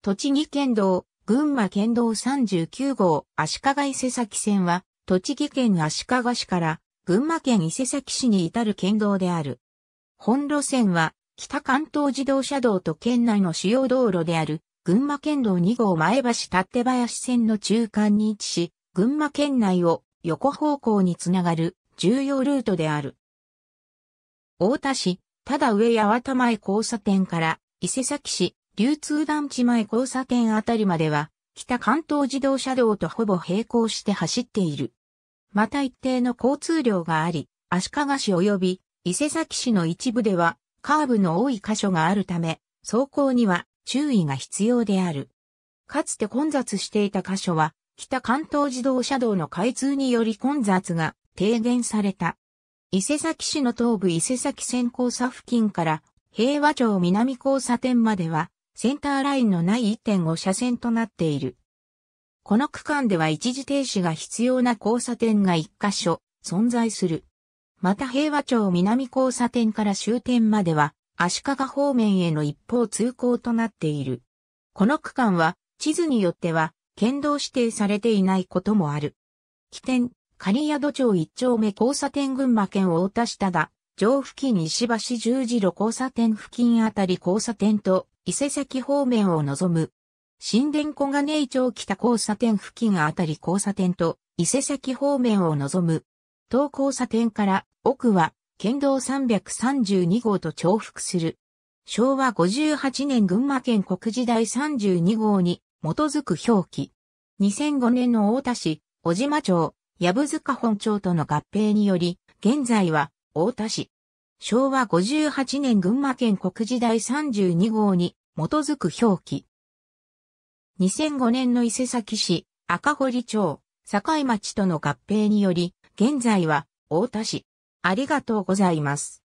栃木県道、群馬県道39号、足利伊勢崎線は、栃木県足利市から群馬県伊勢崎市に至る県道である。本路線は、北関東自動車道と県内の主要道路である、群馬県道2号前橋立林線の中間に位置し、群馬県内を横方向につながる重要ルートである。大田市、ただ上八幡前交差点から伊勢崎市、流通団地前交差点あたりまでは、北関東自動車道とほぼ並行して走っている。また一定の交通量があり、足利市及び伊勢崎市の一部では、カーブの多い箇所があるため、走行には注意が必要である。かつて混雑していた箇所は、北関東自動車道の開通により混雑が低減された。伊勢崎市の東部伊勢崎線交差付近から平和町南交差点まではセンターラインのない1.5車線となっている。この区間では一時停止が必要な交差点が1箇所存在する。また平和町南交差点から終点までは足利方面への一方通行となっている。この区間は地図によっては県道指定されていないこともある。起点、狩宿町1丁目交差点群馬県太田下田、城付近石橋十字路交差点付近あたり交差点と伊勢崎方面を望む。新田小金井町北交差点付近あたり交差点と伊勢崎方面を望む。東交差点から奥は県道332号と重複する。昭和58年群馬県国時代32号に基づく表記。2005年の大田市、小島町、部塚本町との合併により、現在は大田市。昭和58年群馬県国時代32号に基づく表記。2005年の伊勢崎市、赤堀町、境町との合併により、現在は、大田市。ありがとうございます。